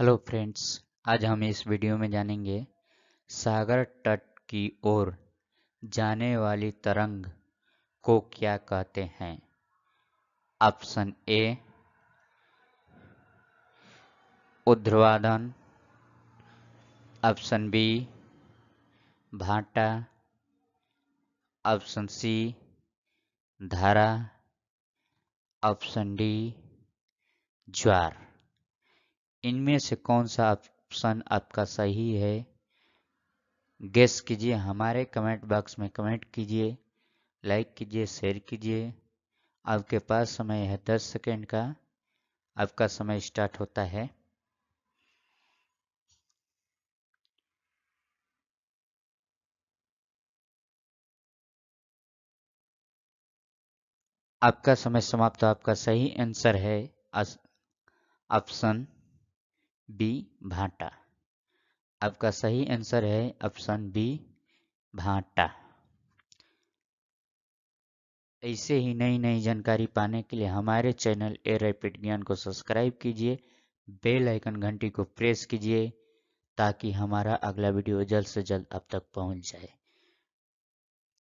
hello friends आज हम इस वीडियो में जानेंगे सागर तट की ओर जाने वाली तरंग को क्या कहते हैं ऑप्शन ए उद्रवादन ऑप्शन बी भाटा ऑप्शन सी धारा ऑप्शन डी ज्वार इनमें से कौन सा ऑप्शन आपका सही है गेस कीजिए हमारे कमेंट बॉक्स में कमेंट कीजिए लाइक कीजिए शेयर कीजिए आपके पास समय है दस सेकेंड का आपका समय स्टार्ट होता है आपका समय समाप्त आपका सही आंसर है ऑप्शन बी भाटा आपका सही आंसर है ऑप्शन बी भाटा ऐसे ही नई नई जानकारी पाने के लिए हमारे चैनल ए रैपिड ज्ञान को सब्सक्राइब कीजिए बेल आइकन घंटी को प्रेस कीजिए ताकि हमारा अगला वीडियो जल्द से जल्द आप तक पहुंच जाए